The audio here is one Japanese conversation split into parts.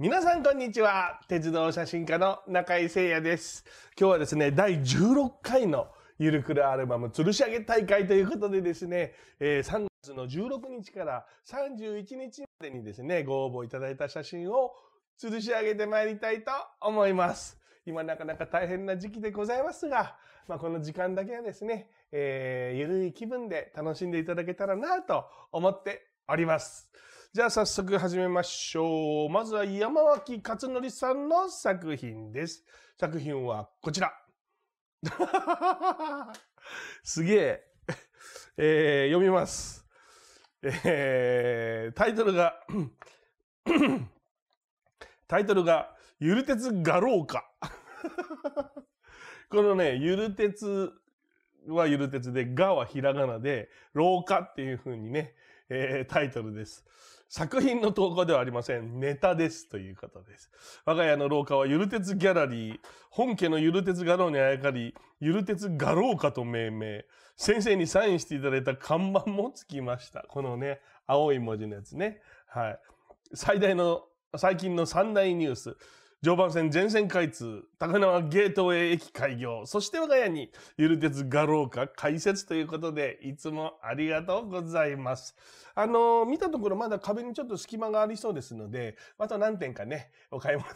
皆さんこんにちは。鉄道写真家の中井誠也です。今日はですね、第16回のゆるくるアルバム吊るし上げ大会ということでですね、えー、3月の16日から31日までにですね、ご応募いただいた写真を吊るし上げてまいりたいと思います。今なかなか大変な時期でございますが、まあ、この時間だけはですね、えー、ゆるい気分で楽しんでいただけたらなと思っております。じゃあ早速始めましょう。まずは山脇勝則さんの作品です。作品はこちら。すげえ。えー、読みます。えー、タイトルが タイトルが、ゆる鉄画廊下。このね、ゆる鉄はゆる鉄で、がはひらがなで、廊下っていう風にね、えー、タイトルです。作品の投稿ではありません。ネタです。ということです。我が家の廊下はゆる鉄ギャラリー。本家のゆる鉄画廊にあやかり、ゆる鉄画廊下と命名。先生にサインしていただいた看板もつきました。このね、青い文字のやつね。はい。最大の、最近の三大ニュース。常磐線全線開通、高輪ゲートウェイ駅開業、そして我が家にゆる鉄画廊下開設ということで、いつもありがとうございます。あのー、見たところまだ壁にちょっと隙間がありそうですので、あと何点かね、お買い求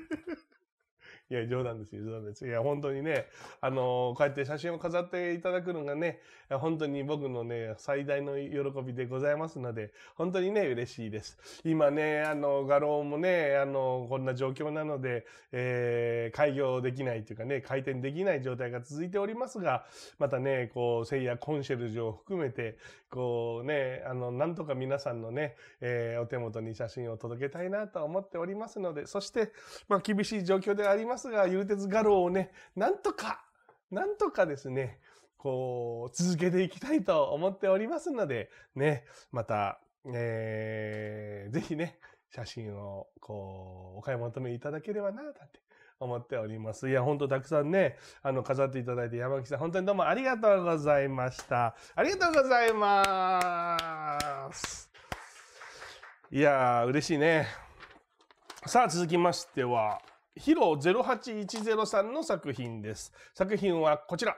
めいや、冗談ですよ、冗談です。いや、本当にね、あのー、こうやって写真を飾っていただくのがね、本当に僕のね、最大の喜びでございますので、本当にね、嬉しいです。今ね、あの、画廊もね、あの、こんな状況なので、えー、開業できないというかね、開店できない状態が続いておりますが、またね、こう、聖夜コンシェルジュを含めて、こうね、あの、なんとか皆さんのね、えー、お手元に写真を届けたいなと思っておりますので、そして、まあ、厳しい状況ではありますが、てつ画廊をね、なんとか、なんとかですね、こう、続けていきたいと思っておりますので、ね、また、えー、ぜひね、写真を、こう、お買い求めいただければな、なんて思っております。いや、ほんとたくさんね、あの、飾っていただいて、山木さん、本当にどうもありがとうございました。ありがとうございます。いやー、嬉しいね。さあ、続きましては、ヒロ0810 3の作品です。作品はこちら。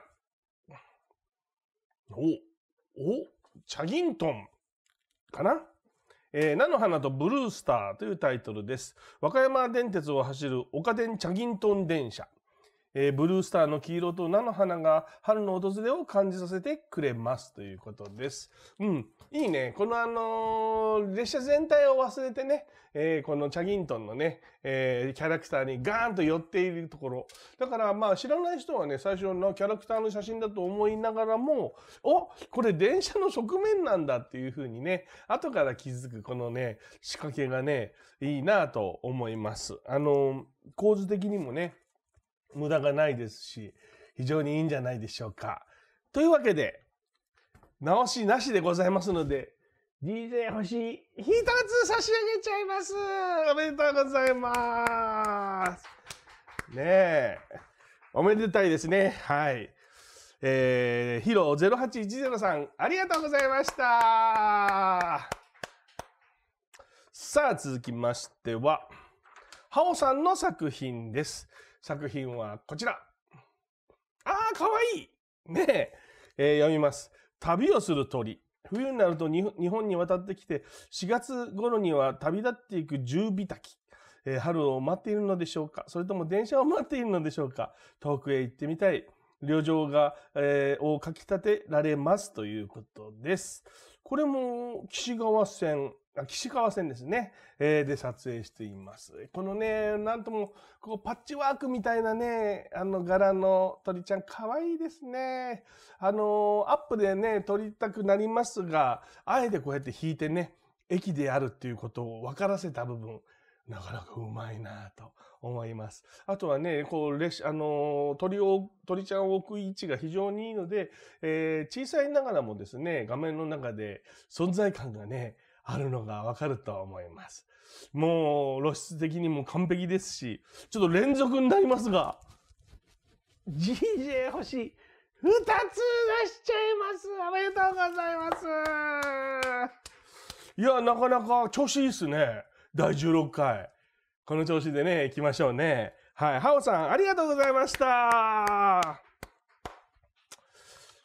お、お、チャギントンかなえー、菜の花とブルースターというタイトルです。和歌山電鉄を走る岡電チャギントン電車。えー、ブルースターの黄色と菜の花が春の訪れを感じさせてくれますということです。うん。いいね。このあのー、列車全体を忘れてね、えー、このチャギントンのね、えキャラクターにガーンと寄っているところ。だからまあ知らない人はね、最初のキャラクターの写真だと思いながらも、おこれ電車の側面なんだっていうふうにね、後から気づくこのね、仕掛けがね、いいなと思います。あの構図的にもね、無駄がないですし、非常にいいんじゃないでしょうか。というわけで、直しなしでございますので、DJ 星一つ差し上げちゃいます。おめでとうございます。ねえ。おめでたいですね。はい。えー、ヒロ0810さん、ありがとうございました。さあ、続きましては、ハオさんの作品です。作品はこちら。ああ、かわいいねえー、読みます。旅をする鳥。冬になると日本に渡ってきて、4月頃には旅立っていく十尾滝。えー、春を待っているのでしょうかそれとも電車を待っているのでしょうか遠くへ行ってみたい。旅情が、えー、をかき立てられますということです。これも、岸川線岸川線ですね。えー、で撮影しています。このね、なんとも、こうパッチワークみたいなね、あの柄の鳥ちゃん、かわいいですね。あのー、アップでね、撮りたくなりますが、あえてこうやって引いてね、駅であるっていうことを分からせた部分、なかなかうまいなと思います。あとはね、こう、レシ、あの、鳥を、鳥ちゃんを置く位置が非常にいいので、えー、小さいながらもですね、画面の中で存在感がね、あるのがわかると思います。もう露出的にも完璧ですし、ちょっと連続になりますが、GJ 星2つ出しちゃいますおめでとうございますいや、なかなか調子いいっすね。第16回。この調子でね、行きましょうね。はい。ハオさん、ありがとうございました。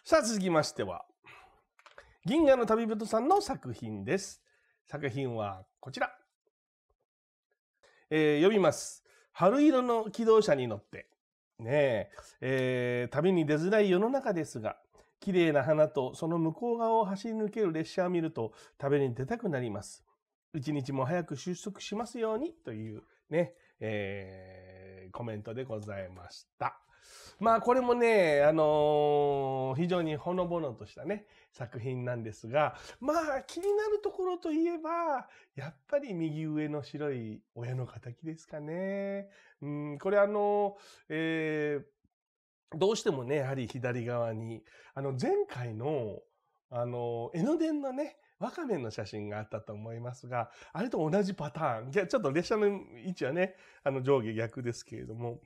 さあ、続きましては、銀河の旅人さんの作品です。作品はこちら。えー、読みます。春色の機動車に乗って。ねええー、旅に出づらい世の中ですが、綺麗な花とその向こう側を走り抜ける列車を見ると旅に出たくなります。一日も早く収束しますようにというね、えー、コメントでございました。まあこれもね、あのー、非常にほのぼのとしたね、作品なんですが、まあ気になるところといえば、やっぱり右上の白い親の仇ですかね。うん、これあのー、えー、どうしてもね、やはり左側に、あの前回の、あの、江ノ電のね、ワカメの写真があったと思いますが、あれと同じパターン。じゃちょっと列車の位置はね、あの上下逆ですけれども、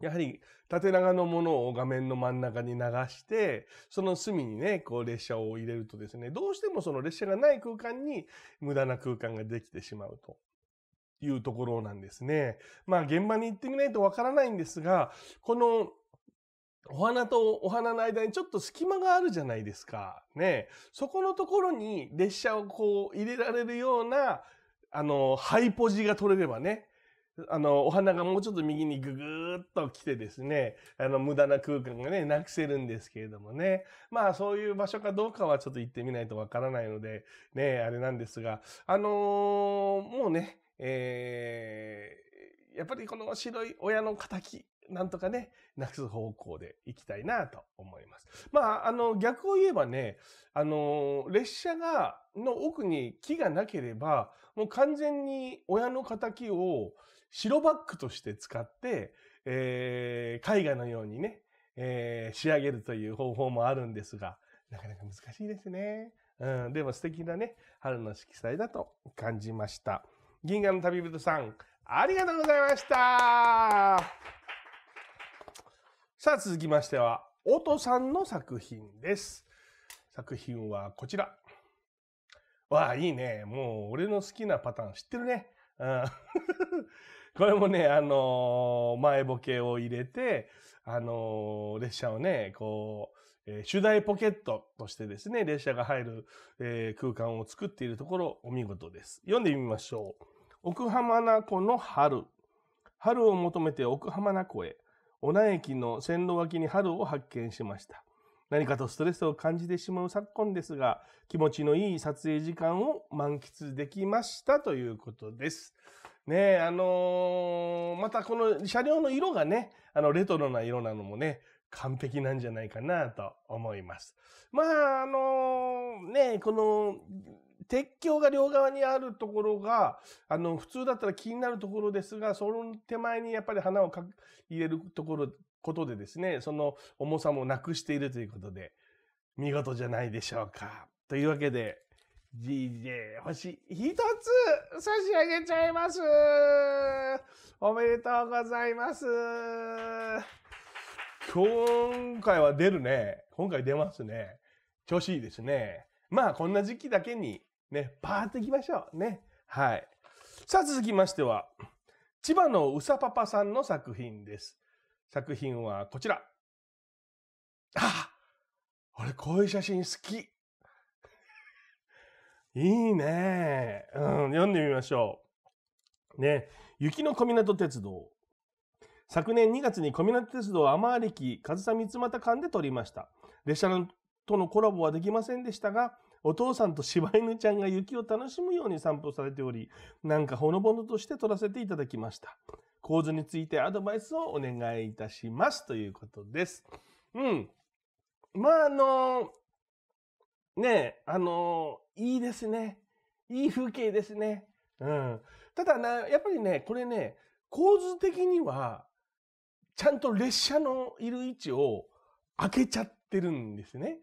やはり縦長のものを画面の真ん中に流して、その隅にね、こう列車を入れるとですね、どうしてもその列車がない空間に無駄な空間ができてしまうと。いうところなんですね。まあ現場に行ってみないとわからないんですが、このお花とお花の間にちょっと隙間があるじゃないですか。ね。そこのところに列車をこう入れられるような、あの、ハイポジが取れればね、あの、お花がもうちょっと右にぐぐーっと来てですね、あの、無駄な空間がね、なくせるんですけれどもね。まあ、そういう場所かどうかはちょっと行ってみないとわからないので、ね、あれなんですが、あのー、もうね、えー、やっぱりこの白い親の仇なんとかね、なくす方向で行きたいなと思います。まあ、あの、逆を言えばね、あの、列車が、の奥に木がなければ、もう完全に親の仇を、白バッグとして使って、えー、絵画のようにね、えー、仕上げるという方法もあるんですが、なかなか難しいですね。うん、でも素敵なね、春の色彩だと感じました。銀河の旅人さん、ありがとうございましたさあ、続きましては、おとさんの作品です。作品はこちら。わあ、いいね。もう、俺の好きなパターン知ってるね。これもね、あのー、前ボケを入れて、あのー、列車をね、こう、えー、主題ポケットとしてですね、列車が入る、えー、空間を作っているところ、お見事です。読んでみましょう。奥浜名湖の春。春を求めて奥浜名湖へ。小名駅の線路脇に春を発見しました。何かとストレスを感じてしまう昨今ですが、気持ちのいい撮影時間を満喫できましたということです。ねえ、あのー、またこの車両の色がね、あの、レトロな色なのもね、完璧なんじゃないかなと思います。まあ、あのー、ねえ、この、鉄橋が両側にあるところが、あの、普通だったら気になるところですが、その手前にやっぱり花を入れるところことでですね、その重さもなくしているということで、見事じゃないでしょうか。というわけで、DJ 星一つ差し上げちゃいますおめでとうございます今回は出るね。今回出ますね。調子いいですね。まあこんな時期だけにね、パーっていきましょう。ね。はい。さあ続きましては、千葉のうさパパさんの作品です。作品はこちら。あ俺こういう写真好き いいねうん、読んでみましょう。ね、雪の小湊鉄道。昨年2月に小湊鉄道天ありき上総三俣間で撮りました。列車のとのコラボはできませんでしたが、お父さんと柴犬ちゃんが雪を楽しむように散歩されており、なんかほのぼのとして撮らせていただきました。構図についてアドバイスをお願いいたしますということです。うん。まあ、あの、ねあの、いいですね。いい風景ですね。うん。ただな、やっぱりね、これね、構図的には、ちゃんと列車のいる位置を開けちゃってるんですね。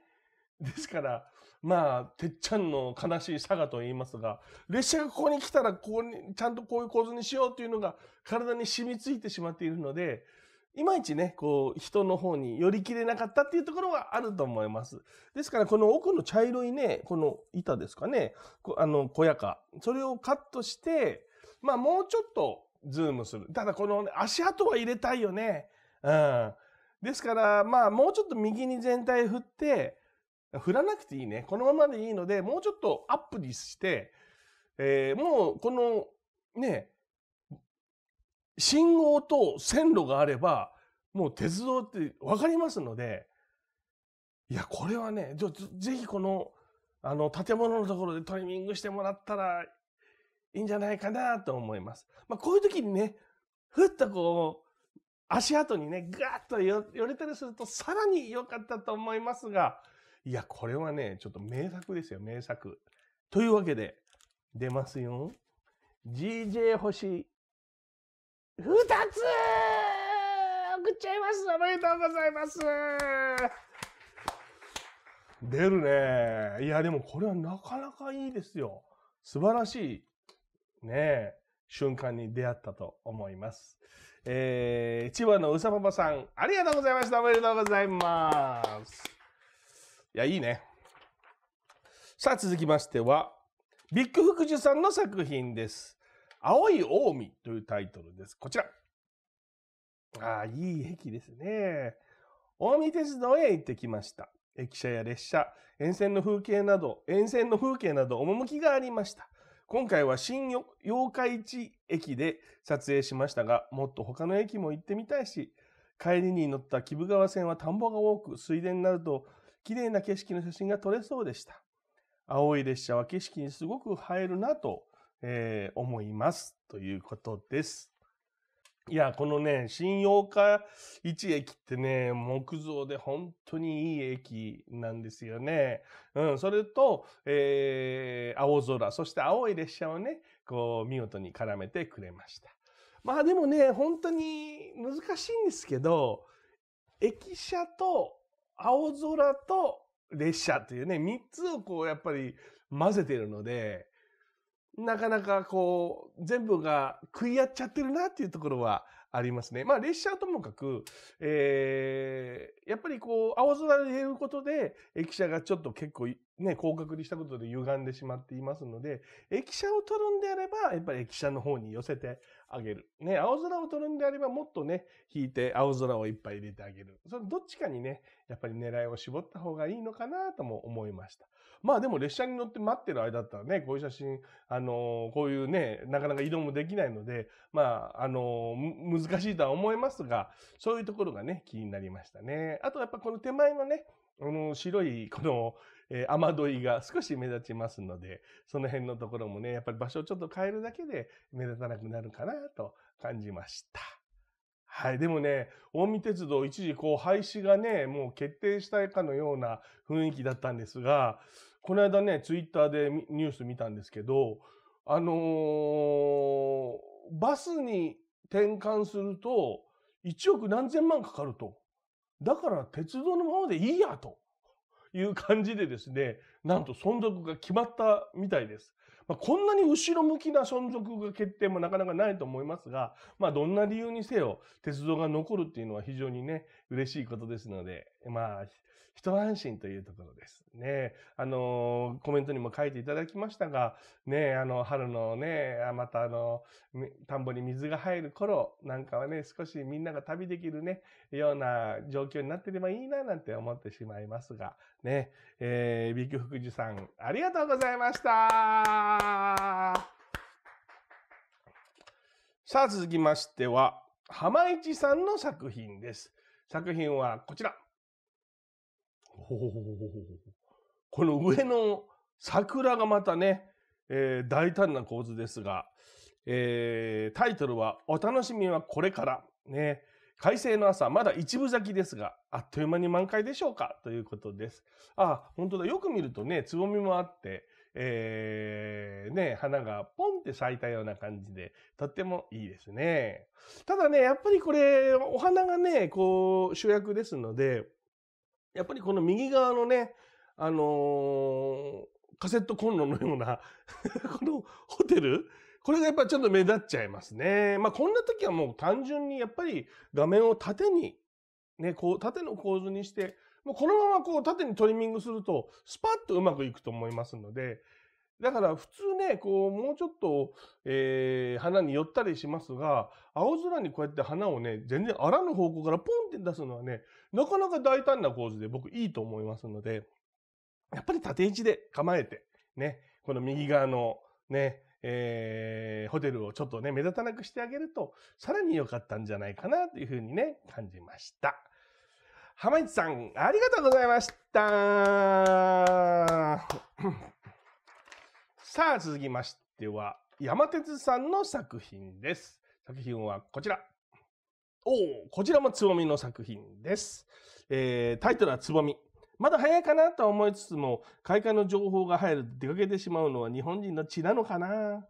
ですから、まあ、てっちゃんの悲しい佐賀と言いますが、列車がここに来たら、ここに、ちゃんとこういう構図にしようというのが、体に染みついてしまっているので、いまいちね、こう、人の方に寄りきれなかったっていうところはあると思います。ですから、この奥の茶色いね、この板ですかね、あの、小屋か。それをカットして、まあ、もうちょっとズームする。ただ、この、ね、足跡は入れたいよね。うん。ですから、まあ、もうちょっと右に全体振って、振らなくていいね。このままでいいので、もうちょっとアップにして、えー、もうこの、ね、信号と線路があれば、もう鉄道って分かりますので、いや、これはね、ぜぜひこの、あの、建物のところでトリミングしてもらったらいいんじゃないかなと思います。まあ、こういう時にね、ふっとこう、足跡にね、ガーッと寄れたりするとさらに良かったと思いますが、いや、これはね、ちょっと名作ですよ、名作。というわけで、出ますよ。GJ 星、2つ送っちゃいますおめでとうございます出るね。いや、でもこれはなかなかいいですよ。素晴らしい、ね瞬間に出会ったと思います。えー、千葉のうさパパさん、ありがとうございました。おめでとうございます。いや、いいね。さあ、続きましては、ビッグ福寿さんの作品です。青い近江というタイトルです。こちら。ああ、いい駅ですね。近江鉄道へ行ってきました。駅舎や列車、沿線の風景など、沿線の風景など、趣がありました。今回は新八日市駅で撮影しましたが、もっと他の駅も行ってみたいし、帰りに乗った鬼部川線は田んぼが多く、水田になると綺麗な景色の写真が撮れそうでした。青い列車は景色にすごく映えるなと、えー、思います。ということです。いや、このね、新洋華市駅ってね、木造で本当にいい駅なんですよね。うん、それと、えー、青空、そして青い列車をね、こう、見事に絡めてくれました。まあでもね、本当に難しいんですけど、駅舎と青空と列車というね、3つをこうやっぱり混ぜてるので、なかなかこう、全部が食い合っちゃってるなっていうところはありますね。まあ列車はともかく、えー、やっぱりこう、青空で入れることで、駅舎がちょっと結構ね、高角にしたことで歪んでしまっていますので、駅舎を取るんであれば、やっぱり駅舎の方に寄せてあげる。ね、青空を取るんであれば、もっとね、引いて青空をいっぱい入れてあげる。それどっちかにね、やっぱり狙いを絞った方がいいのかなとも思いました。まあでも列車に乗って待ってる間だったらね、こういう写真、あのこういうね、なかなか移動もできないので、まあ、あの難しいとは思いますが、そういうところがね、気になりましたね。あとやっぱこの手前のね、あの、白い、この、えー、雨どいが少し目立ちますので、その辺のところもね、やっぱり場所をちょっと変えるだけで目立たなくなるかなと感じました。はい。でもね、近江鉄道一時こう廃止がね、もう決定したかのような雰囲気だったんですが、この間ね、ツイッターでニュース見たんですけど、あのー、バスに転換すると、1億何千万かかると。だから鉄道のままでいいやと。いう感じでですね、なんと存続が決まったみたいです。まあ、こんなに後ろ向きな存続が決定もなかなかないと思いますが、まあ、どんな理由にせよ、鉄道が残るっていうのは非常にね、嬉しいことですので、まあ、一安心というところです。ねあの、コメントにも書いていただきましたが、ねあの、春のね、またあの、田んぼに水が入る頃なんかはね、少しみんなが旅できるね、ような状況になってればいいななんて思ってしまいますが、ね、えー、ビグ福寿さん、ありがとうございましたさあ続きましては、浜市さんの作品です。作品はこちら。この上の桜がまたね、えー、大胆な構図ですが、えー、タイトルは、お楽しみはこれから。ね。快晴の朝、まだ一部咲きですが、あっという間に満開でしょうかということです。あ、本当だ。よく見るとね、つぼみもあって、えー、ね、花がポンって咲いたような感じで、とってもいいですね。ただね、やっぱりこれ、お花がね、こう、主役ですので、やっぱりこの右側のね、あのー、カセットコンロのような このホテル、これがやっぱちょっと目立っちゃいますね。まあ、こんな時はもう単純にやっぱり画面を縦に、ね、こう縦の構図にして、もうこのままこう縦にトリミングすると、スパッとうまくいくと思いますので、だから普通ね、こう、もうちょっと、えー、花に寄ったりしますが、青空にこうやって花をね、全然あらぬ方向からポンって出すのはね、なかなか大胆な構図で僕いいと思いますので、やっぱり縦位置で構えて、ね、この右側のね、えー、ホテルをちょっとね、目立たなくしてあげると、さらに良かったんじゃないかなというふうにね、感じました。浜市さん、ありがとうございました。さあ、続きましては、山鉄さんの作品です。作品はこちら。おお、こちらもつぼみの作品です。えー、タイトルはつぼみ。まだ早いかなとは思いつつも、開花の情報が入ると出かけてしまうのは日本人の血なのかな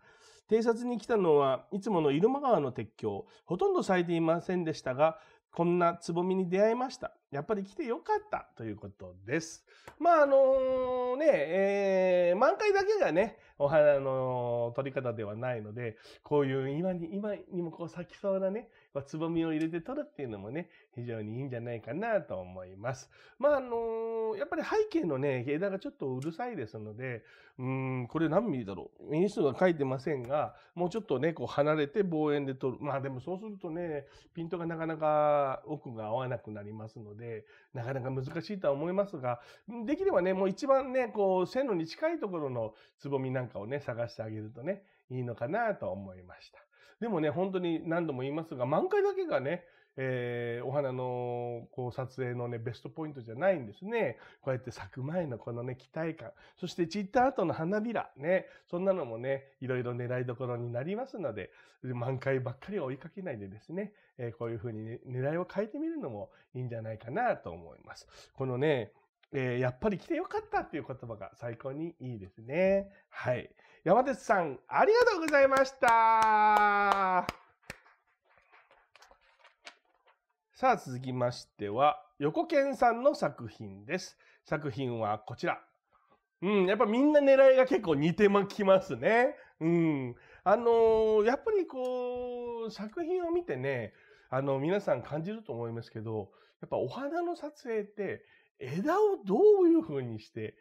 偵察に来たのはいつもの入間川の鉄橋。ほとんど咲いていませんでしたが、こんなつぼみに出会いました。やっぱり来てよかったということです。まあ、あのね、えー、満開だけがね、お花の取り方ではないので、こういう今に、今にもこう咲きそうなね、つぼみを入れて取るっていうのもね、非常にいいんじゃないかなと思います。まあ、あのやっぱり背景のね、枝がちょっとうるさいですので、うん、これ何ミリだろうミニ数が書いてませんが、もうちょっとね、こう離れて望遠で取る。まあでもそうするとね、ピントがなかなか奥が合わなくなりますので、で、なかなか難しいとは思いますが、できればね、もう一番ね、こう、線路に近いところのつぼみなんかをね、探してあげるとね、いいのかなと思いました。でもね、本当に何度も言いますが、満開だけがね、えー、お花の、こう、撮影のね、ベストポイントじゃないんですね。こうやって咲く前のこのね、期待感。そして散った後の花びら、ね。そんなのもね、いろいろ狙いどころになりますので、満開ばっかり追いかけないでですね、えー、こういうふうに、ね、狙いを変えてみるのもいいんじゃないかなと思います。このね、えー、やっぱり来てよかったっていう言葉が最高にいいですね。はい。山手さん、ありがとうございましたさあ続きましては、横剣さんの作品です。作品はこちら。うん、やっぱみんな狙いが結構似てまきますね。うん。あのー、やっぱりこう、作品を見てね、あの、皆さん感じると思いますけど、やっぱお花の撮影って、枝をどういう風にして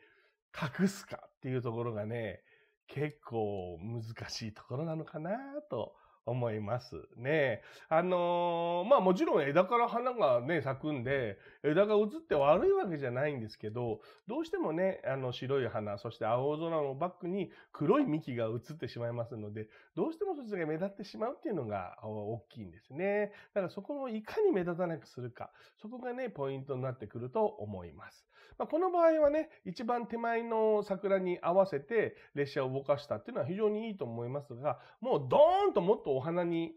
隠すかっていうところがね、結構難しいところなのかなと思いますね。あのー、まあもちろん枝から花がね、咲くんで、枝が映って悪いわけじゃないんですけど、どうしてもね、あの白い花、そして青空のバックに黒い幹が映ってしまいますので、どうしてもそっちが目立ってしまうっていうのが大きいんですね。だからそこをいかに目立たなくするか、そこがね、ポイントになってくると思います。まあ、この場合はね、一番手前の桜に合わせて列車を動かしたっていうのは非常にいいと思いますが、もうドーンともっとお花に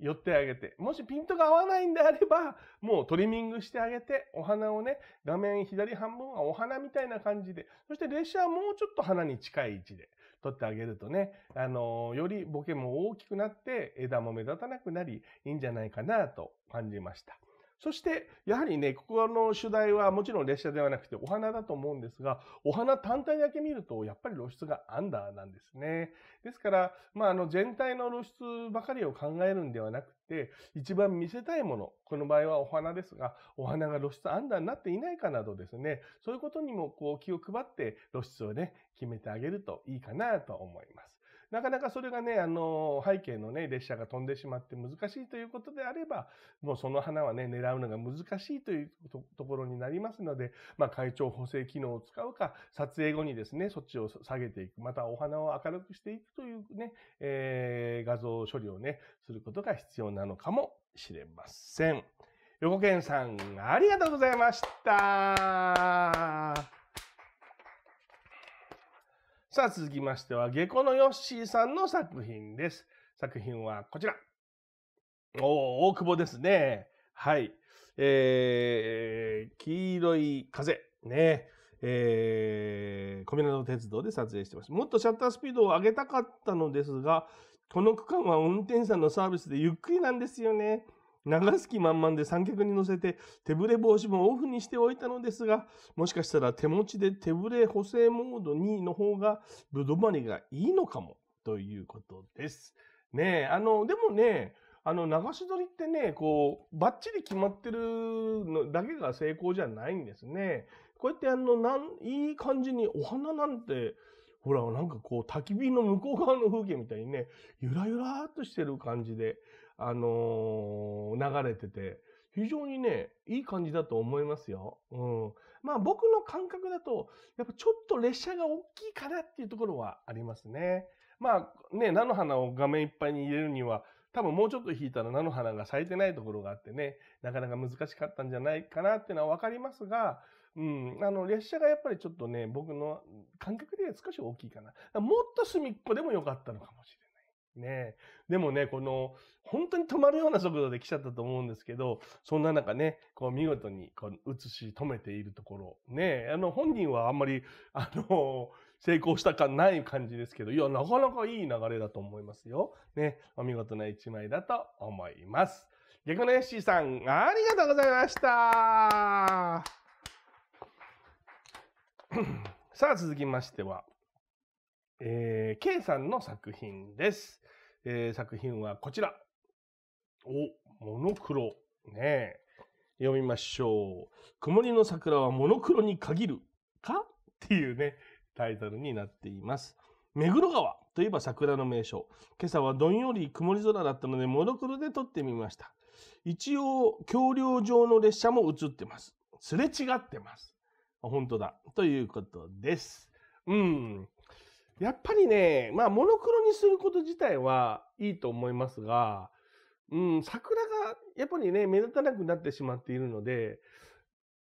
寄ってあげて、もしピントが合わないんであれば、もうトリミングしてあげて、お花をね、画面左半分はお花みたいな感じで、そして列車はもうちょっと花に近い位置で撮ってあげるとね、あのー、よりボケも大きくなって、枝も目立たなくなり、いいんじゃないかなと感じました。そして、やはりね、ここの主題はもちろん列車ではなくてお花だと思うんですが、お花単体だけ見ると、やっぱり露出がアンダーなんですね。ですから、まあ、あの、全体の露出ばかりを考えるんではなくて、一番見せたいもの、この場合はお花ですが、お花が露出アンダーになっていないかなどですね、そういうことにもこう気を配って露出をね、決めてあげるといいかなと思います。なかなかそれがね、あの、背景のね、列車が飛んでしまって難しいということであれば、もうその花はね、狙うのが難しいというところになりますので、まあ、会長補正機能を使うか、撮影後にですね、そっちを下げていく、またお花を明るくしていくというね、えー、画像処理をね、することが必要なのかもしれません。横健さん、ありがとうございました。さあ続きましては、下戸のヨッシーさんの作品です。作品はこちら。お大久保ですね。はい。えー、黄色い風。ね。えー、小湊鉄道で撮影してます。もっとシャッタースピードを上げたかったのですが、この区間は運転手さんのサービスでゆっくりなんですよね。流す気満々で三脚に乗せて手ぶれ防止もオフにしておいたのですが、もしかしたら手持ちで手ぶれ補正モード2の方がぶどまりがいいのかもということです。ねえ、あの、でもね、あの、流し撮りってね、こう、バッチリ決まってるのだけが成功じゃないんですね。こうやってあの、なん、いい感じにお花なんて、ほら、なんかこう、焚き火の向こう側の風景みたいにね、ゆらゆらーっとしてる感じで、あのー、流れてて、非常にね、いい感じだと思いますよ。うん。まあ僕の感覚だと、やっぱちょっと列車が大きいかなっていうところはありますね。まあね、菜の花を画面いっぱいに入れるには、多分もうちょっと引いたら菜の花が咲いてないところがあってね、なかなか難しかったんじゃないかなっていうのはわかりますが、うん、あの、列車がやっぱりちょっとね、僕の感覚では少し大きいかな。もっと隅っこでもよかったのかもしれない。ね。でもね、この、本当に止まるような速度で来ちゃったと思うんですけど、そんな中ね、こう見事にこう映し止めているところ。ね、あの、本人はあんまり、あの、成功した感ない感じですけど、いや、なかなかいい流れだと思いますよ。ね、お見事な一枚だと思います。逆のヨッーさん、ありがとうございました。さあ、続きましては、えー、K さんの作品です。えー、作品はこちら。お、モノクロ。ね読みましょう。曇りの桜はモノクロに限るかっていうね、タイトルになっています。目黒川といえば桜の名所。今朝はどんより曇り空だったので、モノクロで撮ってみました。一応、橋梁上の列車も映ってます。すれ違ってます。本当だ。ということです。うん。やっぱりね、まあ、モノクロにすること自体はいいと思いますが、うん、桜がやっぱりね、目立たなくなってしまっているので、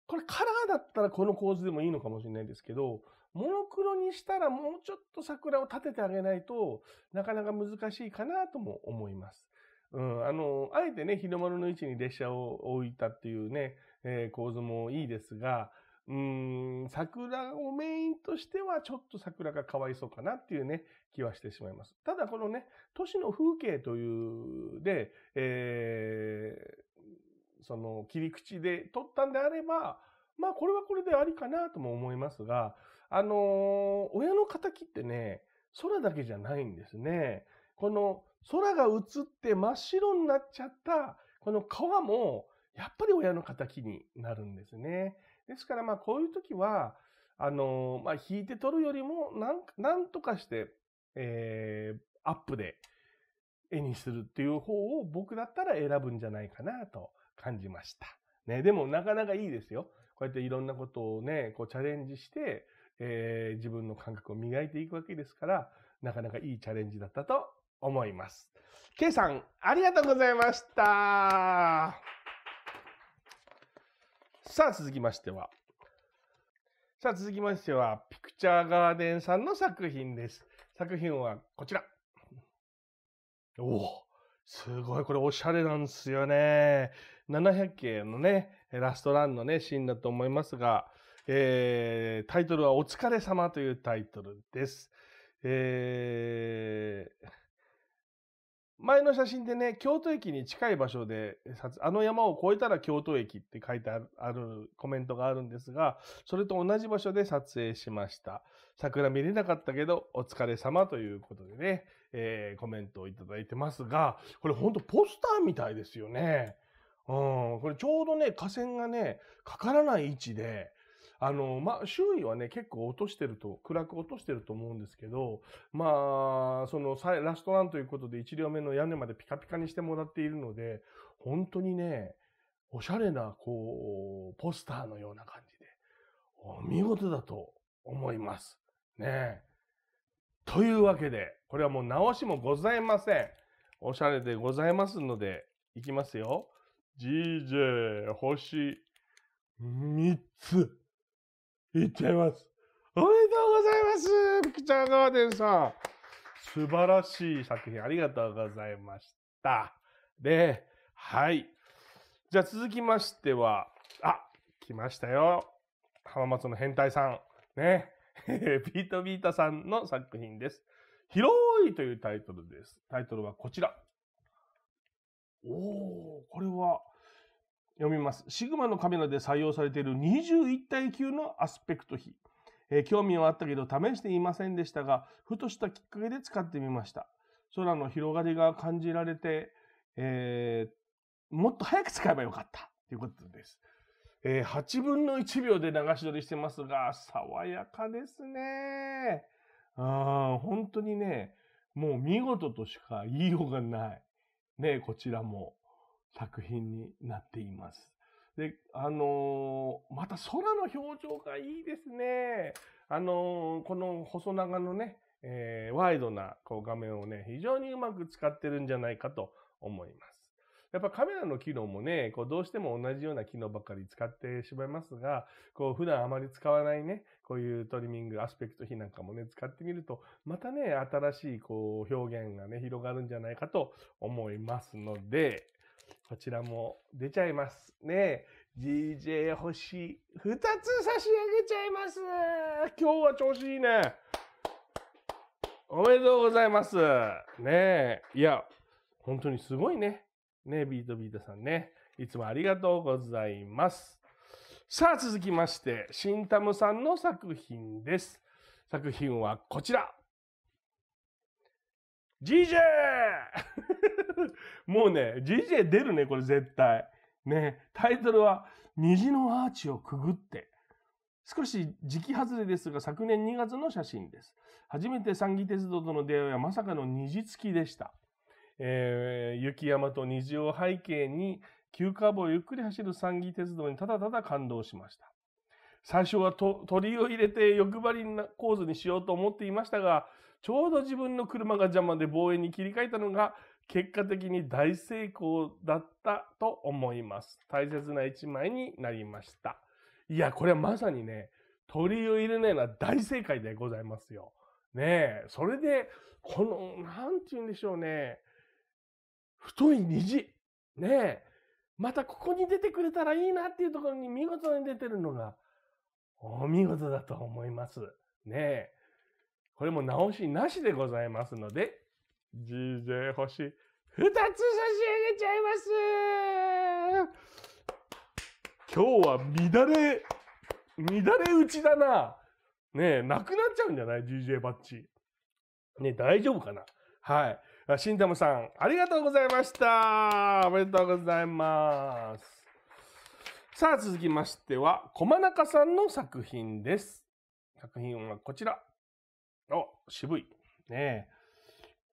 これカラーだったらこの構図でもいいのかもしれないですけど、モノクロにしたらもうちょっと桜を立ててあげないとなかなか難しいかなとも思います。うん、あの、あえてね、日の丸の位置に列車を置いたっていうね、えー、構図もいいですが、うーん、桜をメインとしてはちょっと桜がかわいそうかなっていうね、気はしてしまいます。ただこのね、都市の風景という、で、えー、その切り口で撮ったんであれば、まあこれはこれでありかなとも思いますが、あのー、親の仇ってね、空だけじゃないんですね。この空が映って真っ白になっちゃった、この川も、やっぱり親の仇になるんですね。ですからまあこういう時は、あのー、まあ引いて取るよりも、なん、なんとかして、えー、アップで絵にするっていう方を僕だったら選ぶんじゃないかなと感じました。ね、でもなかなかいいですよ。こうやっていろんなことをね、こうチャレンジして、えー、自分の感覚を磨いていくわけですから、なかなかいいチャレンジだったと思います。K さん、ありがとうございました。さあ、続きましては。さあ、続きましては、ピクチャーガーデンさんの作品です。作品はこちら。おお、すごい、これおしゃれなんですよね。700系のね、ラストランのね、シーンだと思いますが、えー、タイトルはお疲れ様というタイトルです。えー前の写真でね、京都駅に近い場所で、あの山を越えたら京都駅って書いてあるあるコメントがあるんですが、それと同じ場所で撮影しました。桜見れなかったけど、お疲れ様ということでね、えー、コメントをいただいてますが、これほんとポスターみたいですよね。うん、これちょうどね、河川がね、かからない位置で、あの、ま周囲はね、結構落としてると、暗く落としてると思うんですけど、まあ、その、ラストランということで1両目の屋根までピカピカにしてもらっているので、本当にね、おしゃれな、こう、ポスターのような感じで、お見事だと思います。ねというわけで、これはもう直しもございません。おしゃれでございますので、いきますよ。GJ 星3つ。言っちゃいます。おめでとうございますピクチャーガーデンさん素晴らしい作品ありがとうございました。で、はい。じゃあ続きましては、あ、来ましたよ。浜松の変態さん。ね。ビートビータさんの作品です。広いというタイトルです。タイトルはこちら。おー、これは読みます。シグマのカメラで採用されている21対9のアスペクト比。えー、興味はあったけど試していませんでしたが、ふとしたきっかけで使ってみました。空の広がりが感じられて、えー、もっと早く使えばよかったということです。えー、8分の1秒で流し撮りしてますが、爽やかですね。あ本当にね、もう見事としか言いようがない。ね、こちらも。作品になっています。で、あのー、また空の表情がいいですね。あのー、この細長のね、えー、ワイドなこう画面をね、非常にうまく使ってるんじゃないかと思います。やっぱカメラの機能もね、こうどうしても同じような機能ばかり使ってしまいますが、こう普段あまり使わないね、こういうトリミング、アスペクト比なんかもね、使ってみると、またね、新しいこう表現がね、広がるんじゃないかと思いますので、こちらも出ちゃいます。ねえ、DJ 星2つ差し上げちゃいます。今日は調子いいね。おめでとうございます。ねえ、いや、本当にすごいね。ねえ、ビートビートさんね。いつもありがとうございます。さあ、続きまして、シンタムさんの作品です。作品はこちら。DJ! もうね、GJ 出るね、これ絶対。ね、タイトルは、虹のアーチをくぐって。少し時期外れですが、昨年2月の写真です。初めて三義鉄道との出会いはまさかの虹付きでした。えー、雪山と虹を背景に、急カーブをゆっくり走る三義鉄道にただただ感動しました。最初は鳥を入れて欲張りな構図にしようと思っていましたが、ちょうど自分の車が邪魔で望遠に切り替えたのが結果的に大成功だったと思います。大切な一枚になりました。いや、これはまさにね、鳥を入れないのは大正解でございますよ。ねえ、それで、この、なんて言うんでしょうね、太い虹。ねえ、またここに出てくれたらいいなっていうところに見事に出てるのが、お見事だと思います。ねえ、これも直しなしでございますので、DJ 星、二つ差し上げちゃいます今日は乱れ、乱れ打ちだな。ねえ、なくなっちゃうんじゃない ?DJ バッチ。ね大丈夫かなはい。シンタさん、ありがとうございました。おめでとうございます。さあ、続きましては、駒中さんの作品です。作品はこちら。お、渋い。ねえ。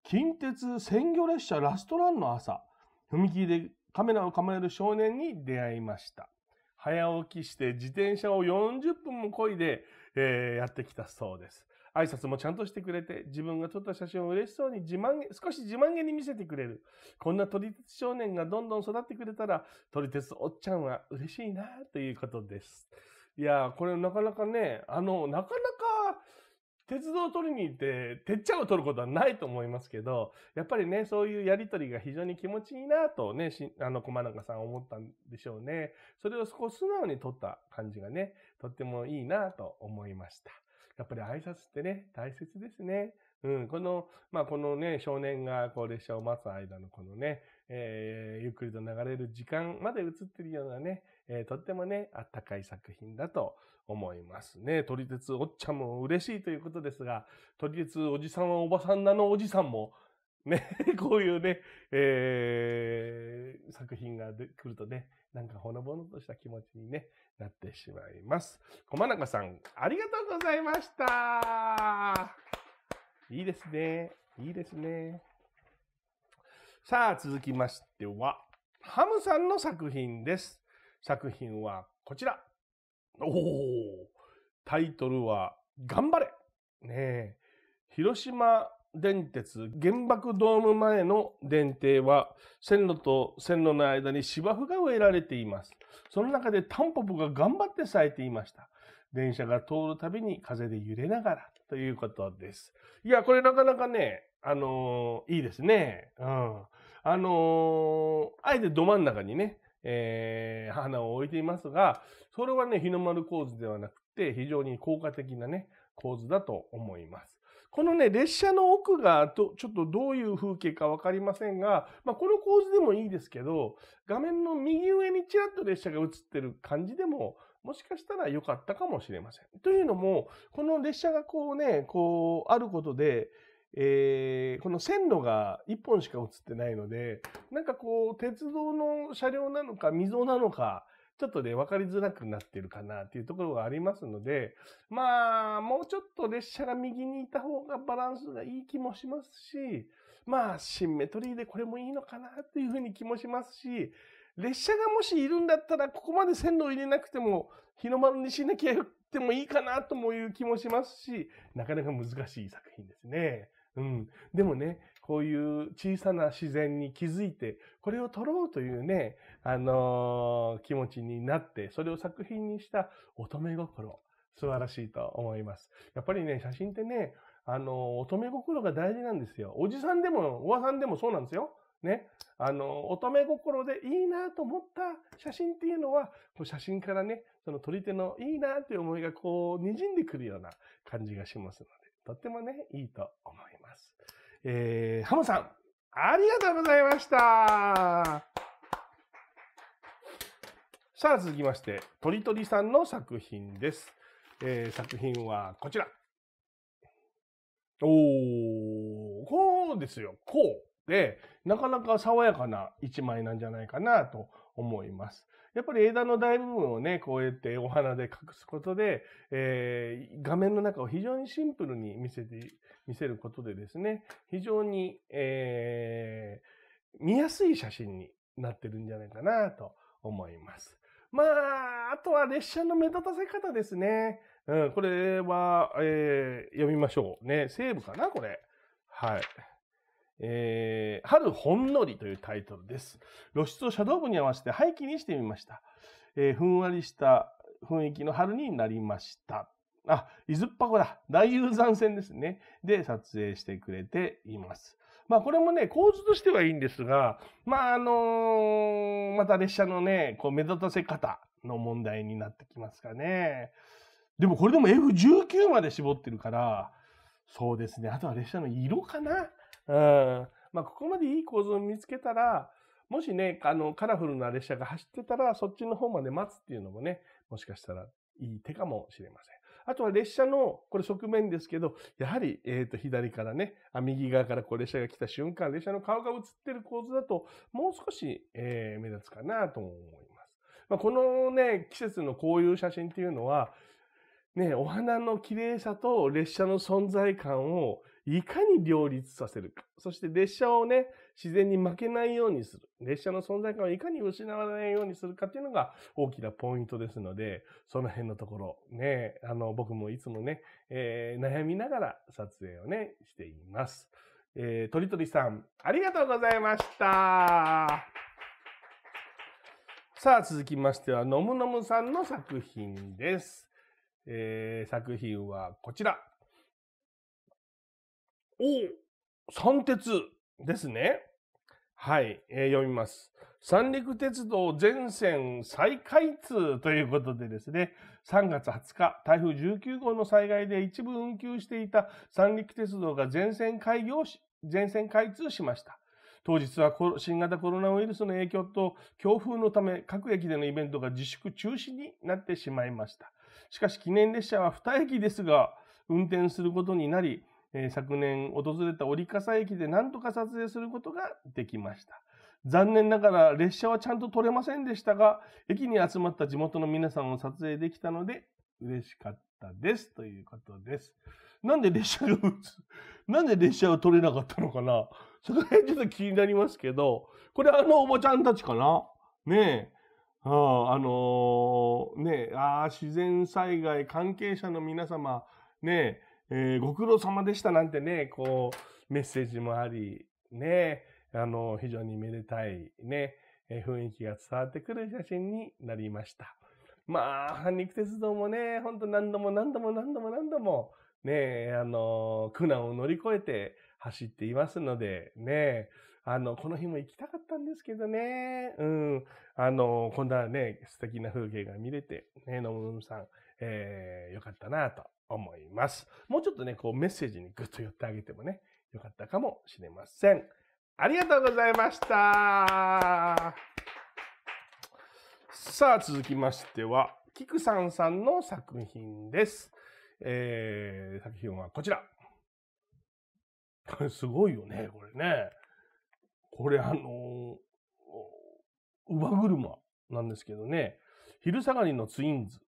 近鉄鮮魚列車ラストランの朝、踏切でカメラを構える少年に出会いました。早起きして自転車を40分も漕いで、えー、やってきたそうです。挨拶もちゃんとしてくれて、自分が撮った写真を嬉しそうに自慢げ、少し自慢げに見せてくれる。こんな撮り鉄少年がどんどん育ってくれたら、撮り鉄おっちゃんは嬉しいな、ということです。いやー、これなかなかね、あの、なかなか、鉄道を取りに行って、てっちゃんを取ることはないと思いますけど、やっぱりね、そういうやりとりが非常に気持ちいいなとね、あの、駒中さん思ったんでしょうね。それをそこ素直に取った感じがね、とってもいいなと思いました。やっぱり挨拶ってね、大切ですね。うん、この、まあ、このね、少年がこう列車を待つ間のこのね、えー、ゆっくりと流れる時間まで映ってるようなね、えー、とってもね、あったかい作品だと思いますね。撮り鉄おっちゃんも嬉しいということですが、撮り鉄おじさんはおばさんなのおじさんも、ね、こういうね、えー、作品が来るとね、なんかほのぼのとした気持ちに、ね、なってしまいます。駒中さん、ありがとうございましたいいですね。いいですね。さあ、続きましては、ハムさんの作品です。作品はこちら。おおタイトルは、頑張れねえ。広島電鉄原爆ドーム前の電停は線路と線路の間に芝生が植えられています。その中でタンポポが頑張って咲いていました。電車が通るたびに風で揺れながらということです。いや、これなかなかね、あのー、いいですね。うん。あのー、あえてど真ん中にね、えー、花を置いていますが、それはね、日の丸構図ではなくて、非常に効果的なね、構図だと思います。このね、列車の奥がと、ちょっとどういう風景かわかりませんが、まあ、この構図でもいいですけど、画面の右上にちらっと列車が映ってる感じでも、もしかしたら良かったかもしれません。というのも、この列車がこうね、こう、あることで、えー、この線路が1本しか映ってないので、なんかこう、鉄道の車両なのか、溝なのか、ちょっとね、分かりづらくなってるかなっていうところがありますので、まあ、もうちょっと列車が右にいた方がバランスがいい気もしますし、まあ、シンメトリーでこれもいいのかなっていうふうに気もしますし、列車がもしいるんだったら、ここまで線路を入れなくても、日の丸にしなきゃよってもいいかなともいう気もしますし、なかなか難しい作品ですね。うん。でもね、こういう小さな自然に気づいて、これを撮ろうというね、あのー、気持ちになって、それを作品にした乙女心、素晴らしいと思います。やっぱりね、写真ってね、あのー、乙女心が大事なんですよ。おじさんでも、おばさんでもそうなんですよ。ね。あの、乙女心でいいなと思った写真っていうのは、こう写真からね、その撮り手のいいなっていう思いがこう、滲んでくるような感じがしますので。とってもね、いいと思います。えー、ハムさん、ありがとうございました。さあ、続きまして、鳥りさんの作品です。えー、作品はこちら。おー、こうですよ、こう。で、なかなか爽やかな一枚なんじゃないかなと思います。やっぱり枝の大部分をね、こうやってお花で隠すことで、えー、画面の中を非常にシンプルに見せて、見せることでですね、非常に、えー、見やすい写真になってるんじゃないかなと思います。まあ、あとは列車の目立たせ方ですね。うん、これは、えー、読みましょう。ね、西部かなこれ。はい。えー、春ほんのりというタイトルです。露出をシャドウ部に合わせて廃棄にしてみました。えー、ふんわりした雰囲気の春になりました。あ、伊豆っ箱だ。大遊山線ですね。で、撮影してくれています。まあこれもね、構図としてはいいんですが、まああのー、また列車のね、こう目立たせ方の問題になってきますかね。でもこれでも F19 まで絞ってるから、そうですね。あとは列車の色かな。ん。まあ、ここまでいい構造を見つけたら、もしね、あの、カラフルな列車が走ってたら、そっちの方まで待つっていうのもね、もしかしたらいい手かもしれません。あとは列車の、これ側面ですけど、やはり、えっ、ー、と、左からね、あ、右側からこう列車が来た瞬間、列車の顔が映ってる構図だと、もう少し、えー、目立つかなと思います。まあ、このね、季節のこういう写真っていうのは、ね、お花の綺麗さと列車の存在感をいかに両立させるか。そして列車をね、自然に負けないようにする。列車の存在感をいかに失わないようにするかっていうのが大きなポイントですので、その辺のところ、ね、あの、僕もいつもね、えー、悩みながら撮影をね、しています。えー、とりとりさん、ありがとうございました。さあ、続きましては、のむのむさんの作品です。えー、作品はこちら。お三鉄ですね。はい、えー、読みます。三陸鉄道全線再開通ということでですね、3月20日、台風19号の災害で一部運休していた三陸鉄道が全線開業し、全線開通しました。当日は新型コロナウイルスの影響と強風のため各駅でのイベントが自粛中止になってしまいました。しかし記念列車は2駅ですが運転することになり、えー、昨年訪れた折笠駅で何とか撮影することができました。残念ながら列車はちゃんと撮れませんでしたが、駅に集まった地元の皆さんを撮影できたので嬉しかったです。ということです。なんで列車が、打つなんで列車を撮れなかったのかなそこら辺ちょっと気になりますけど、これあのおばちゃんたちかなねえ。ああのー、ねえ、ああ、自然災害関係者の皆様、ねえ、えー、ご苦労様でしたなんてね、こう、メッセージもあり、ね、あの、非常にめでたいね、えー、雰囲気が伝わってくる写真になりました。まあ、半肉鉄道もね、ほんと何度も何度も何度も何度も、ね、あの、苦難を乗り越えて走っていますので、ね、あの、この日も行きたかったんですけどね、うん、あの、こんなね、素敵な風景が見れて、ね、のむのむさん、えー、よかったなと思います。もうちょっとね、こうメッセージにグッと寄ってあげてもね、よかったかもしれません。ありがとうございました。さあ、続きましては、キクさんさんの作品です。えー、作品はこちら。すごいよね、これね。これあのー、車なんですけどね、昼下がりのツインズ。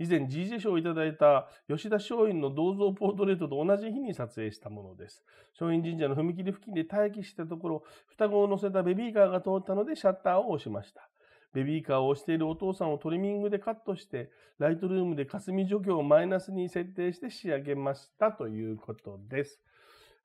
以前 GJ 賞をいただいた吉田松陰の銅像ポートレートと同じ日に撮影したものです。松陰神社の踏切付近で待機したところ、双子を乗せたベビーカーが通ったのでシャッターを押しました。ベビーカーを押しているお父さんをトリミングでカットして、ライトルームで霞除去をマイナスに設定して仕上げましたということです。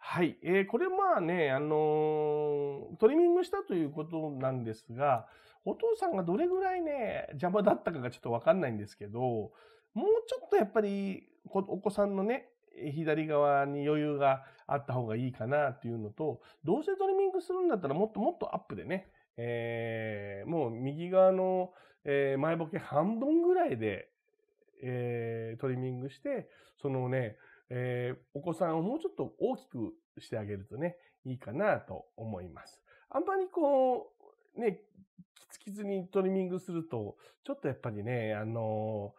はい。えー、これまあね、あのー、トリミングしたということなんですが、お父さんがどれぐらいね、邪魔だったかがちょっとわかんないんですけど、もうちょっとやっぱり、お子さんのね、左側に余裕があった方がいいかなっていうのと、どうせトリミングするんだったらもっともっとアップでね、えー、もう右側の、え前ボケ半分ぐらいで、えー、トリミングして、そのね、えー、お子さんをもうちょっと大きくしてあげるとね、いいかなと思います。あんまりこう、ね、キツキツにトリミングすると、ちょっとやっぱりね、あの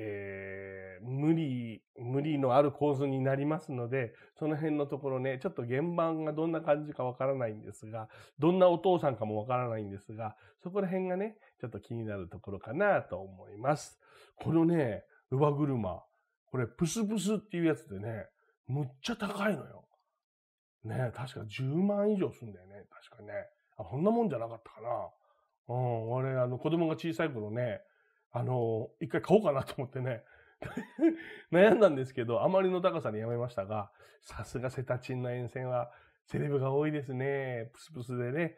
えー、無理、無理のある構図になりますので、その辺のところね、ちょっと現場がどんな感じかわからないんですが、どんなお父さんかもわからないんですが、そこら辺がね、ちょっと気になるところかなと思います。このね、上車、これ、プスプスっていうやつでね、むっちゃ高いのよ。ね確か10万以上すんだよね。確かね。あ、そんなもんじゃなかったかな。うん、俺、あの、子供が小さい頃ね、あの、一回買おうかなと思ってね、悩んだんですけど、あまりの高さにやめましたが、さすがセタチンの沿線は、セレブが多いですね。プスプスでね、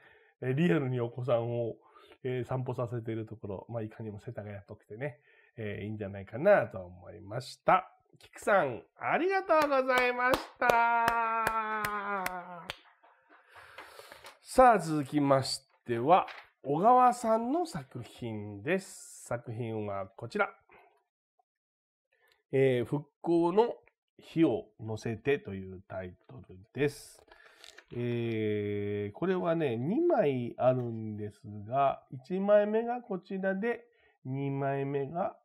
リアルにお子さんを、えー、散歩させているところ、まあ、いかにもセタがやっとくてね、えー、いいんじゃないかなと思いました。菊さん、ありがとうございましたさあ、続きましては、小川さんの作品です。作品はこちら。えー、復興の火を乗せてというタイトルです。えー、これはね、2枚あるんですが、1枚目がこちらで、2枚目が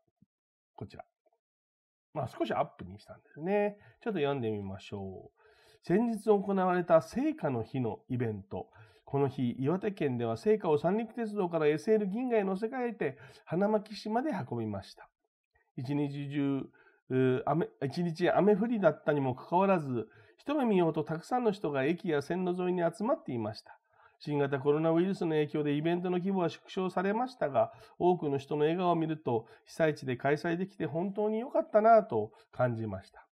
こちら。まあ少しアップにしたんですね。ちょっと読んでみましょう。先日行われた聖火の日のイベント。この日、岩手県では聖火を三陸鉄道から SL 銀河へ乗せ替えて、花巻市まで運びました。一日中、雨一日雨降りだったにもかかわらず、一目見ようとたくさんの人が駅や線路沿いに集まっていました。新型コロナウイルスの影響でイベントの規模は縮小されましたが、多くの人の笑顔を見ると、被災地で開催できて本当に良かったなぁと感じました。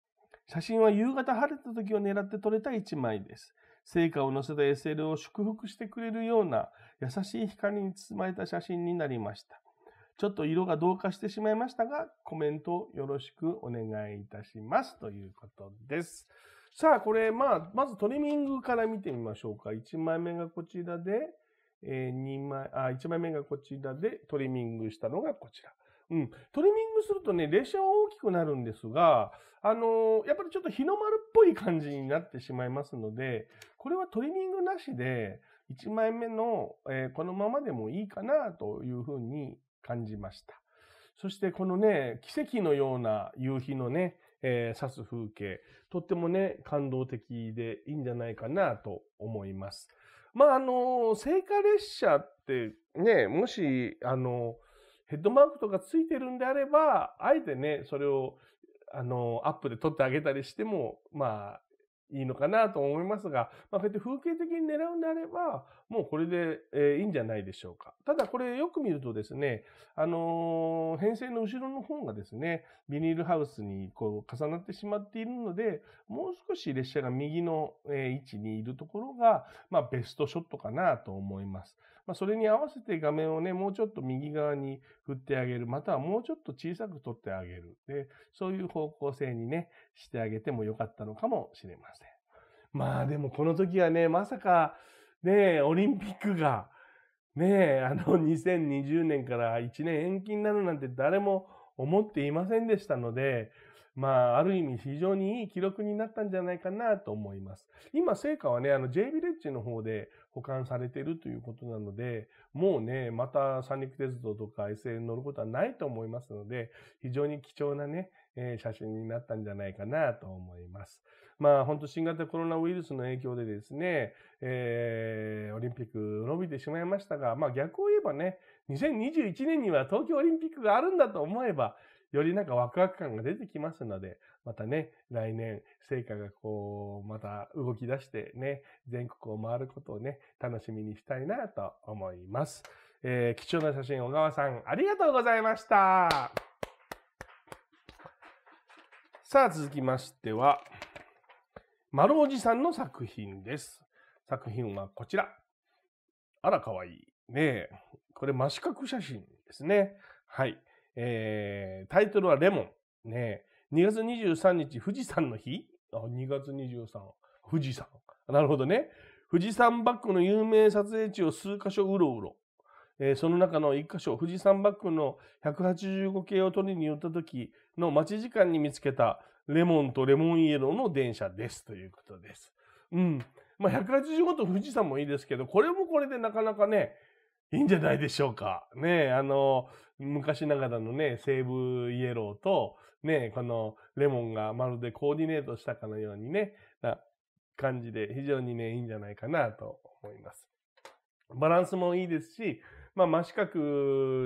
写真は夕方晴れた時を狙って撮れた一枚です。成果を載せた SL を祝福してくれるような優しい光に包まれた写真になりました。ちょっと色が同化してしまいましたが、コメントよろしくお願いいたしますということです。さあ、これ、まあ、まずトリミングから見てみましょうか。1枚目がこちらで、えー、2枚、あ、1枚目がこちらでトリミングしたのがこちら。うん。トリミングするとね、列車は大きくなるんですが、あのー、やっぱりちょっと日の丸っぽい感じになってしまいますので、これはトリミングなしで、1枚目の、えー、このままでもいいかなというふうに感じました。そしてこのね、奇跡のような夕日のね、えー、指す風景、とってもね、感動的でいいんじゃないかなと思います。まあ、あの、聖火列車ってね、もし、あの、ヘッドマークとかついてるんであれば、あえてね、それを、あの、アップで撮ってあげたりしても、まあ、いいのかなと思いますが、まあ、こうやって風景的に狙うんであれば、もうこれで、えいいんじゃないでしょうか。ただこれよく見るとですね、あの編成の後ろの方がですね、ビニールハウスにこう重なってしまっているので、もう少し列車が右の、え位置にいるところが、まあ、ベストショットかなと思います。まあ、それに合わせて画面をね、もうちょっと右側に振ってあげる、またはもうちょっと小さく取ってあげる。で、そういう方向性にね、してあげてもよかったのかもしれません。まあでもこの時はね、まさか、ねえ、オリンピックが、ねえ、あの、2020年から1年延期になるなんて誰も思っていませんでしたので、まあ、ある意味非常にいい記録になったんじゃないかなと思います。今、成果はね、あの、J ビレッジの方で保管されているということなので、もうね、また三陸鉄道とか SL に乗ることはないと思いますので、非常に貴重なね、えー、写真になったんじゃないかなと思います。まあ、本当新型コロナウイルスの影響でですね、えー、オリンピック伸びてしまいましたが、まあ逆を言えばね、2021年には東京オリンピックがあるんだと思えば、よりなんかワクワク感が出てきますので、またね、来年、成果がこう、また動き出してね、全国を回ることをね、楽しみにしたいなと思います。えー、貴重な写真、小川さん、ありがとうございました。さあ、続きましては、丸おじさんの作品です。作品はこちら。あら、かわいい。ねえ。これ、真四角写真ですね。はい。えー、タイトルはレモン。ねえ。2月23日、富士山の日あ、2月23、富士山。なるほどね。富士山バックの有名撮影地を数箇所うろうろ。えー、その中の1箇所、富士山バックの185系を取りに寄った時の待ち時間に見つけたレモンとレモンイエローの電車ですということです。うん。まあ、185と富士山もいいですけど、これもこれでなかなかね、いいんじゃないでしょうか。ねあの、昔ながらのね、西武イエローと、ねこのレモンがまるでコーディネートしたかのようにね、な感じで非常にね、いいんじゃないかなと思います。バランスもいいですし、まあ、真四角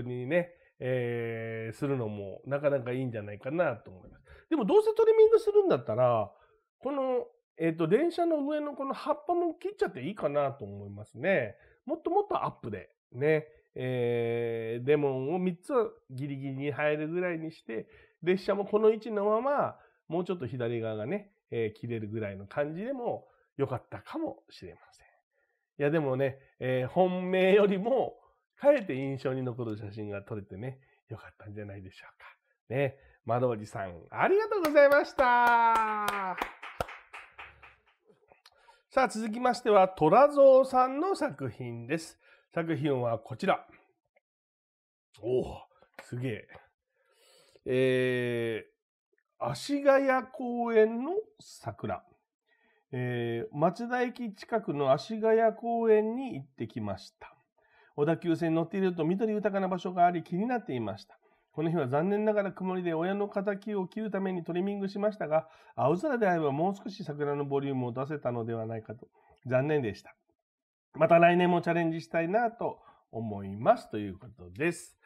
にね、えー、するのもなかなかいいんじゃないかなと思います。でもどうせトリミングするんだったら、この、えっ、ー、と、電車の上のこの葉っぱも切っちゃっていいかなと思いますね。もっともっとアップで、ね、えー、レモンを3つギリギリに入るぐらいにして、列車もこの位置のまま、もうちょっと左側がね、えー、切れるぐらいの感じでも良かったかもしれません。いや、でもね、えー、本命よりも、かえって印象に残る写真が撮れてね、良かったんじゃないでしょうか。ね。まどりさん、ありがとうございました。さあ、続きましては、虎蔵さんの作品です。作品はこちら。おお、すげえ。えー、足谷公園の桜。えー、町田駅近くの足ヶ谷公園に行ってきました。小田急線に乗っていると緑豊かな場所があり気になっていました。この日は残念ながら曇りで親の敵を切るためにトリミングしましたが、青空であればもう少し桜のボリュームを出せたのではないかと、残念でした。また来年もチャレンジしたいなと思いますということです。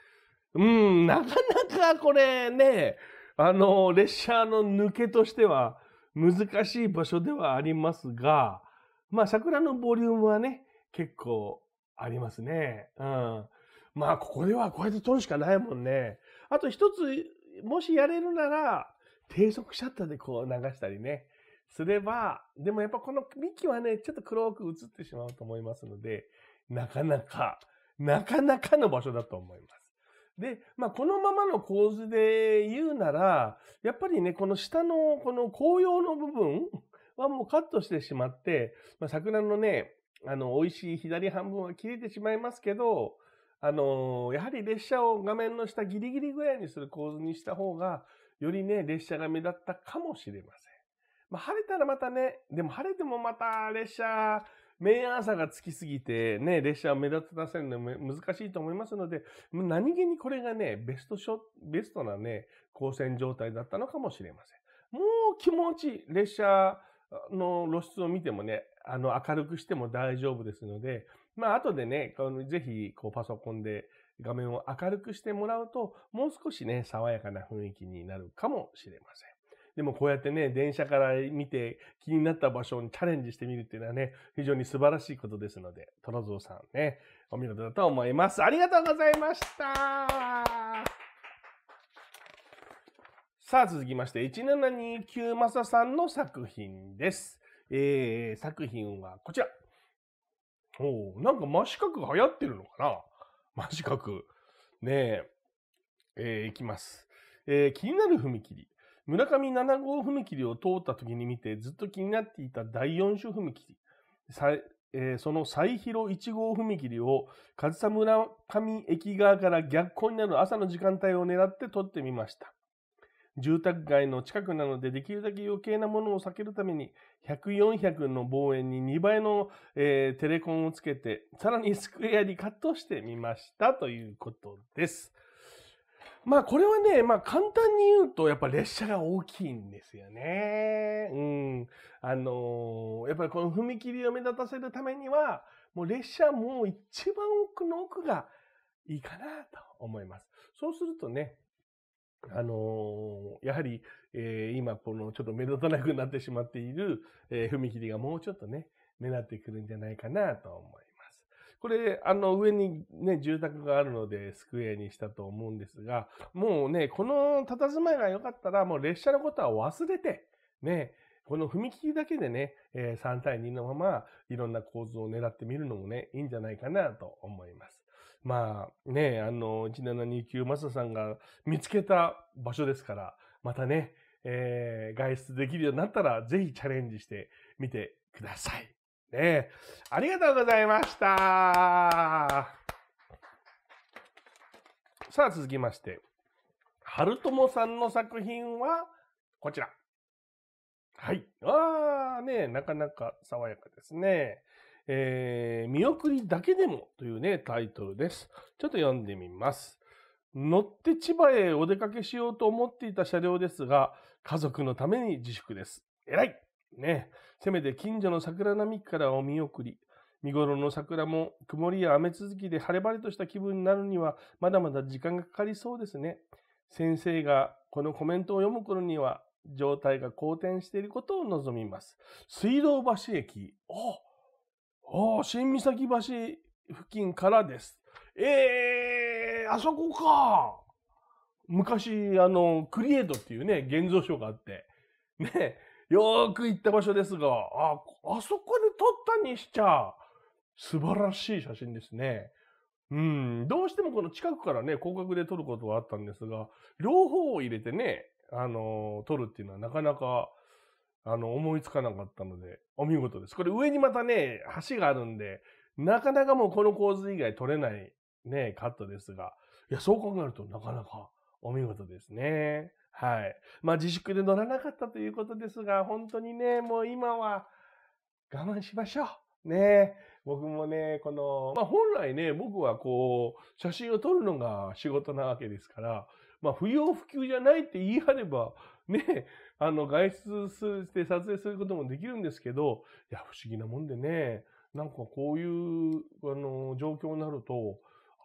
うん、なかなかこれね、あの、列車の抜けとしては難しい場所ではありますが、まあ桜のボリュームはね、結構ありますね。うん。まあここではこうやって撮るしかないもんね。あと一つ、もしやれるなら、低速シャッターでこう流したりね、すれば、でもやっぱこの幹はね、ちょっと黒く映ってしまうと思いますので、なかなか、なかなかの場所だと思います。で、まあ、このままの構図で言うなら、やっぱりね、この下の、この紅葉の部分はもうカットしてしまって、まあ、桜のね、あの、美味しい左半分は切れてしまいますけど、あのー、やはり列車を画面の下ギリギリぐらいにする構図にした方が、よりね、列車が目立ったかもしれません。まあ、晴れたらまたね、でも晴れてもまた列車、明暗差がつきすぎて、ね、列車を目立たせるの難しいと思いますので、何気にこれがね、ベストショ、ベストなね、光線状態だったのかもしれません。もう気持ち、列車の露出を見てもね、あの、明るくしても大丈夫ですので、まあ、後でね、このぜひ、こう、パソコンで画面を明るくしてもらうと、もう少しね、爽やかな雰囲気になるかもしれません。でもこうやってね、電車から見て気になった場所にチャレンジしてみるっていうのはね、非常に素晴らしいことですので、トラゾウさんね、お見事だと思います。ありがとうございましたさあ続きまして、1729マサさんの作品です。えー、作品はこちら。おおなんか真四角流行ってるのかな 真四角。ねえ。えー、いきます。えー、気になる踏切。村上7号踏切を通った時に見てずっと気になっていた第4種踏切。えー、その最広1号踏切を上総村上駅側から逆光になる朝の時間帯を狙って撮ってみました。住宅街の近くなので、できるだけ余計なものを避けるために、100、400の望遠に2倍の、えー、テレコンをつけて、さらにスクエアにカットしてみましたということです。まあこれはね、まあ簡単に言うと、やっぱ列車が大きいんですよね。うん。あのー、やっぱりこの踏切を目立たせるためには、もう列車もう一番奥の奥がいいかなと思います。そうするとね、あのー、やはり、えー、今、この、ちょっと目立たなくなってしまっている、えー、踏切がもうちょっとね、目立ってくるんじゃないかなと思います。これ、あの、上にね、住宅があるので、スクエアにしたと思うんですが、もうね、この佇まいが良かったら、もう列車のことは忘れて、ね、この踏切だけでね、え3対2のまま、いろんな構図を狙ってみるのもね、いいんじゃないかなと思います。まあね、あの、1729マサさんが見つけた場所ですから、またね、えー、外出できるようになったら、ぜひチャレンジしてみてください。ねありがとうございました。さあ、続きまして。春友さんの作品は、こちら。はい。あーね、なかなか爽やかですね。えー、見送りだけでもというね、タイトルです。ちょっと読んでみます。乗って千葉へお出かけしようと思っていた車両ですが、家族のために自粛です。えらいね。せめて近所の桜並木からお見送り。見頃の桜も曇りや雨続きで晴れ晴れとした気分になるには、まだまだ時間がかかりそうですね。先生がこのコメントを読む頃には、状態が好転していることを望みます。水道橋駅。お新三崎橋付近からです。えー、あそこか。昔、あの、クリエイトっていうね、現像所があって、ね、よーく行った場所ですが、あ、あそこで撮ったにしちゃ、素晴らしい写真ですね。うん、どうしてもこの近くからね、広角で撮ることはあったんですが、両方を入れてね、あの、撮るっていうのはなかなかあの、思いつかなかったので、お見事です。これ上にまたね、橋があるんで、なかなかもうこの構図以外取れないね、カットですが、いや、そう考えるとなかなかお見事ですね。はい。まあ自粛で乗らなかったということですが、本当にね、もう今は我慢しましょう。ね僕もね、この、まあ本来ね、僕はこう、写真を撮るのが仕事なわけですから、まあ不要不急じゃないって言い張れば、ね、あの、外出して撮影することもできるんですけど、いや、不思議なもんでね、なんかこういう、あの、状況になると、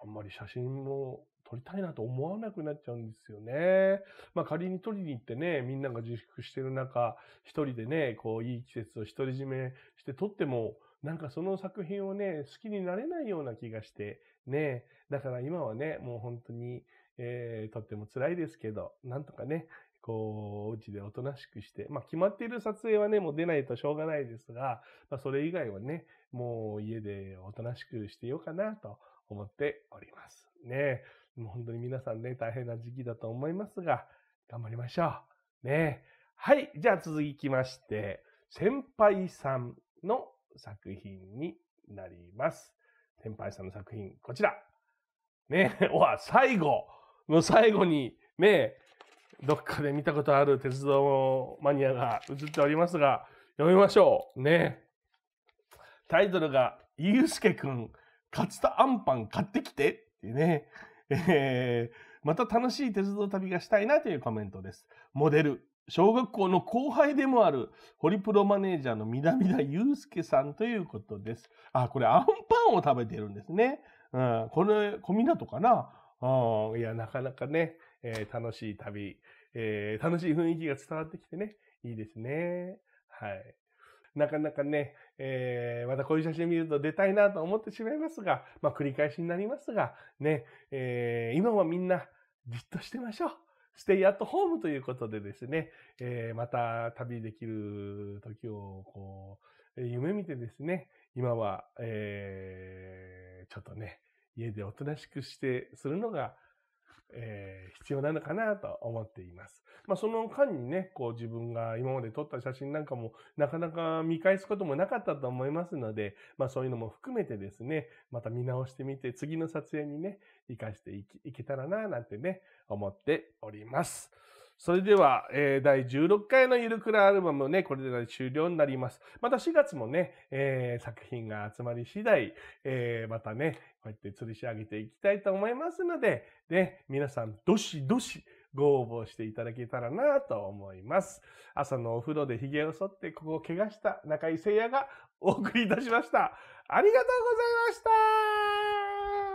あんまり写真も撮りたいなと思わなくなっちゃうんですよね。まあ仮に撮りに行ってね、みんなが自粛してる中、一人でね、こういい季節を独り占めして撮っても、なんかその作品をね、好きになれないような気がして、ね、だから今はね、もう本当に、えー、とっても辛いですけど、なんとかね、こう、うちでおとなしくして、まあ、決まっている撮影はね、もう出ないとしょうがないですが、まあ、それ以外はね、もう家でおとなしくしてようかなと思っております。ねもう本当に皆さんね、大変な時期だと思いますが、頑張りましょう。ねはい、じゃあ続きまして、先輩さんの作品になります。先輩さんの作品、こちら。ねお わ、最後の最後に、ねどっかで見たことある鉄道マニアが映っておりますが、読みましょう。ね。タイトルが、ゆうすけくん、勝田アンパン買ってきてっていうね。えー、また楽しい鉄道旅がしたいなというコメントです。モデル、小学校の後輩でもある、ホリプロマネージャーの南田ゆうすけさんということです。あ、これアンパンを食べてるんですね。うん、これ、小湊かなあいや、なかなかね、えー、楽しい旅、えー、楽しい雰囲気が伝わってきてね、いいですね。はい。なかなかね、えー、またこういう写真見ると出たいなと思ってしまいますが、まあ繰り返しになりますが、ね、えー、今はみんなじっとしてましょう。ステイアットホームということでですね、えー、また旅できる時を、こう、夢見てですね、今は、えー、ちょっとね、家でおとなしくして、するのが、えー、必要なのかなと思っています。まあ、その間にね、こう自分が今まで撮った写真なんかもなかなか見返すこともなかったと思いますので、まあ、そういうのも含めてですね、また見直してみて、次の撮影にね、活かしていけたらな、なんてね、思っております。それでは、えー、第16回のゆるくらアルバムね、これで終了になります。また4月もね、えー、作品が集まり次第、えー、またね、こうやって吊り上げていきたいと思いますので、ね、皆さん、どしどし、ご応募していただけたらなと思います。朝のお風呂で髭を剃ってここを怪我した中井聖也がお送りいたしました。ありがとうございました